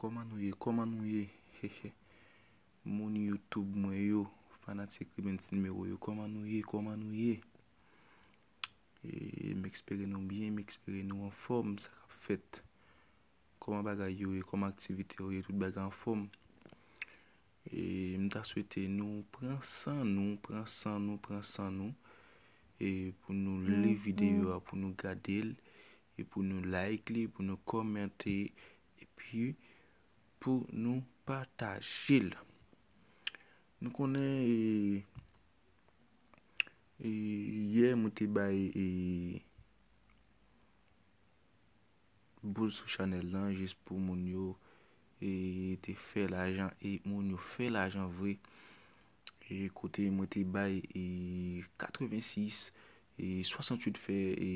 Koman nou ye, koman nou ye, he he Mouni Youtube mwen yo Fanatik kwen ti nmero yo Koman nou ye, koman nou ye E m ekspere nou byen M ekspere nou an form Sakap fet Koman baga yo yo, koman aktivite yo yo Tout baga an form E m da swete nou Prensan nou, prensan nou, prensan nou E pou nou Livi diyo a, pou nou gade el E pou nou like li, pou nou Komen te, e pi yo pou nou pata jil. Nou konen, e, e, ye mouti bay, e, boul sou chanel lan, jes pou moun yo, e, te fe lajan, e moun yo fe lajan vwe, e kote mouti bay, e 86, e 68 fe, e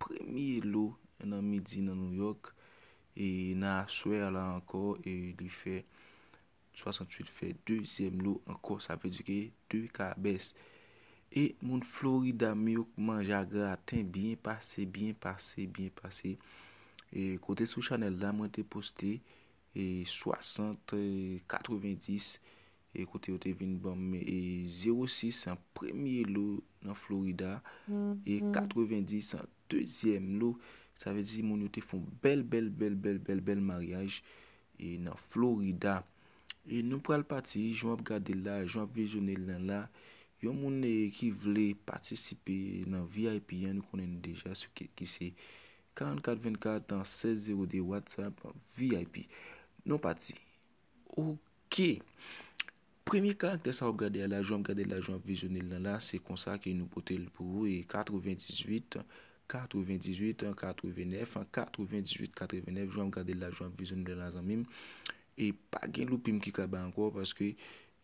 premi lo, nan midi nan New York, E nan souè la ankor, e li fè 68 fè 2èm lò ankor, sa fè dikè 2 ka bes. E moun Florida mi ok manja gè a ten bien pase, bien pase, bien pase. E kote sou chanel la mwen te poste, e 60, 90, e kote yo te vin bom. E 06 an premye lò nan Florida, mm-hmm. e 90 an 2èm lò. Sa vezi moun yo te fon bel bel bel bel bel bel bel mariage. E nan Florida. E nou pral pati. Joun ap gade la. Joun ap vijone l nan la. Yon moun ki vle patisipe nan VIP. Yon konen deja. Su ki se. 4424 dans 16 0 de WhatsApp. VIP. Nou pati. Ok. Premi karakter sa ap gade la. Joun ap gade la. Joun ap vijone l nan la. Se konsa ki nou pote l pou. E 98. Ok. 4 ou 28, 4 ou 29, 4 ou 28, 4 ou 29, jwam gade la, jwam vizyon de la zanmim. E pagin loupim ki kaba anko, paske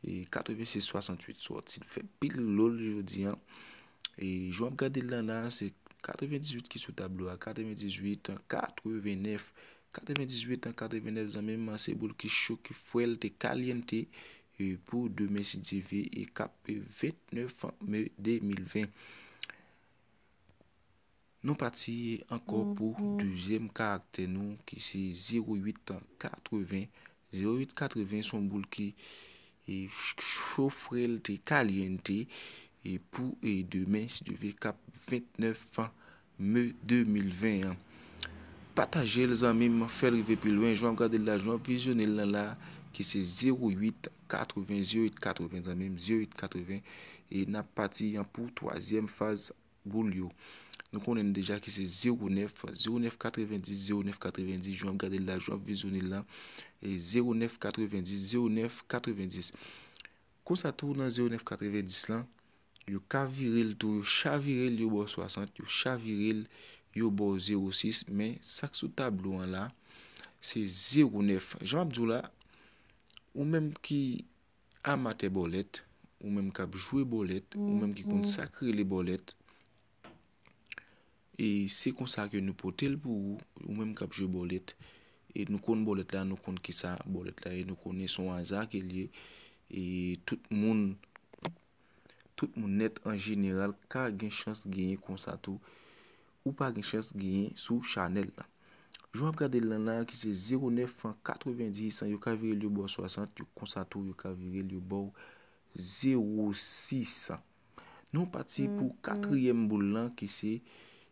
86-68, sot, sil fe pil lol jwadi an. E jwam gade la nan, se 4 ou 28 ki sou tablo, 4 ou 28, 4 ou 29, 4 ou 28, 4 ou 29, zanmim, se boul ki chou, ki fwel, te kalyen te, pou 2 mesi divi, e kap 29 an, me 2020. Nou pati ankon pou duzyem karak ten nou ki se 0880, 0880 son boul ki choufrel te kalyen te pou e demen si duve kap 29 an me 2020 an. Patajel zanmim an fèl revè pè lwen, jwan gade la jwan vizyonel nan la ki se 0880, 0880 zanmim 0880 e nan pati an pou toazyem faz boul yo. nou konen deja ki se 0-9 0-9-90, 0-9-90 joun ap gade la, joun ap vizouni la 0-9-90, e 0-9-90 kon sa tou nan 0-9-90 lan yo kavirel tou, yo chavirel yo bo 60 yo chavirel yo bo 0-6 men sak sou tablou an la se 0-9 joun ap djou la ou menm ki amate bolet ou menm kap jwe bolet ou menm ki kont mm-hmm. sakre le bolet E se konsa ke nou potel pou ou, ou mèm kapje bolet, e nou kon bolet la, nou kon kisa bolet la, e nou konè son anza ke liye, e tout moun, tout moun net an jeneral, ka gen chans genye konsa tou, ou pa gen chans genye sou chanel la. Jou ap gade lè nan ki se 0,990, yon ka vire liyo bo 60, yon konsa tou yon ka vire liyo bo 0,600. Nou pati pou mm-hmm. katriyem bou lan ki se,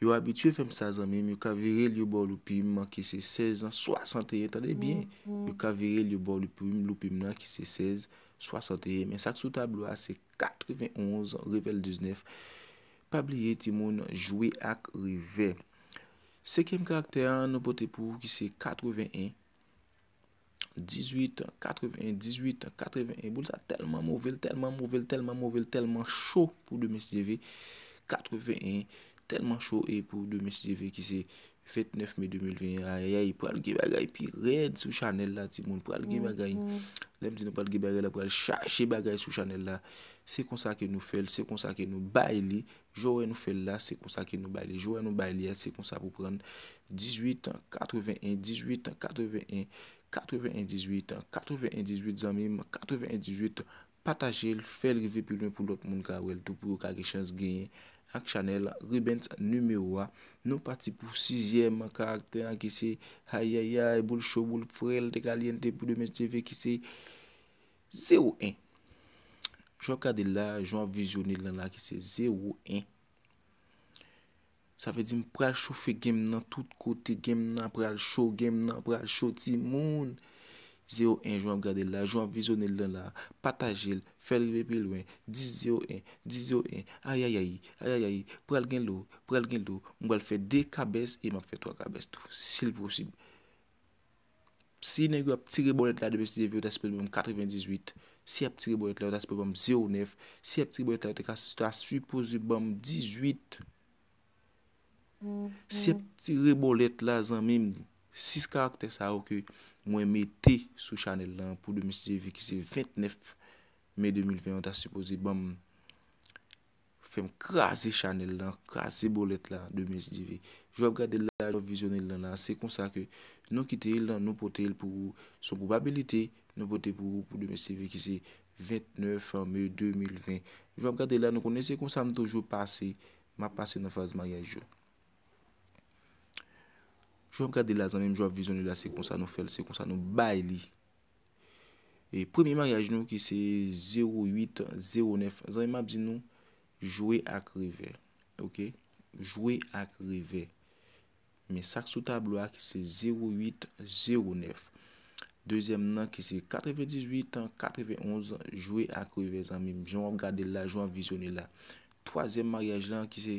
Yo abitye fèm sa zanmèm, yo kavere li obor lupim, man ki se 16 an, 61, tade bie. Yo kavere li obor lupim, lupim nan ki se 16, 61. En sak sou tablo a, se 91 an, revel 29. Pabliye timoun, joué ak revè. Sekèm karakter an, nou pote pou, ki se 81. 18 an, 81, 18 an, 81. Bouta, telman mouvel, telman mouvel, telman mouvel, telman chou pou de mè si devè. 81 an. telman chou e pou 2016 ki se fèt 9 mai 2021, a yè yè yè pou alge bagay, pi rèd sou chanel la ti moun, pou alge bagay, mm-hmm. lem di nou pou alge bagay la, pou alge chache bagay sou chanel la, se kon sa ke nou fèl, se kon sa ke nou bay li, jòre nou fèl la, se kon sa ke nou bay li, jòre nou bay li, se kon sa pou pran 18, 81, 18, 81, 81, 18, 81, 81, 88, 88, 88, 88, 88, 88, 88, 88, 88, 88, 88, 88, 88, Ak chanel, ribbent numewa, nou pati pou 6e ak akte an ki se ayayay, boul chou, boul frel, te kalyen, te boul demet, te ve ki se 0-1. Chou akade la, jou an vizyonil an la ki se 0-1. Sa fe di m pral chou fe gem nan tout kote, gem nan pral chou, gem nan pral chou ti moun. 0-1, jwa an gade la, jwa an vizyonel lan la, pata jil, fel rive pe lwen, 10-0-1, 10-0-1, ayayayi, ayayayi, pral gen lou, pral gen lou, mwen fè 2 kabez, e mwen fè 3 kabez tou, si l posib. Si nè yon ap tiri bolet la, debe si devyo, da sepo bom 98, si ap mm. tiri bolet la, da sepo bom 09, si ap tiri bolet la, debe sepo bom 18, si ap tiri bolet la, zanmim... Siska akte sa ou ke mwen mette sou chanel lan pou 2019 ki se 29 me 2020 an ta se pose. Bam, fem kaze chanel lan, kaze bolet lan 2019. Jwa m gade la, jwa vizyonel lan lan. Se konsa ke nou kite el lan, nou pote el pou sou koubabilite. Nou pote pou 2020 ki se 29 me 2020. Jwa m gade la, nou konese konsa m toujou pase, ma pase nan faze ma yajou. Jwen wap gade la, zanmim, jwen wap vizyonne la, se kon sa nou fel, se kon sa nou bay li. E premye maryaj nou ki se 08-09, zanmim ap zin nou, jwe ak revè, ok? Jwe ak revè. Me sak sou tablo a ki se 08-09. Dezyem nan ki se 98-91, jwe ak revè, zanmim. Jwen wap gade la, jwen wap vizyonne la. Toazem maryaj lan ki se...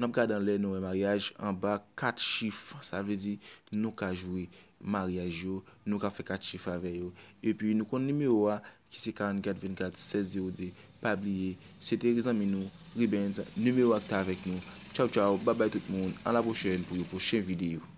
N ap ka dan le nou e maryaj, an ba 4 chif, sa vezi nou ka jwe maryaj yo, nou ka fe 4 chif ave yo. E pi nou kon nimeyo wa, ki se 4424-1602, pa bliye. Se teri zanmi nou, ribenza, nimeyo wak ta avek nou. Chow chow, babay tout moun, an la pochene pou yo pochene videyo.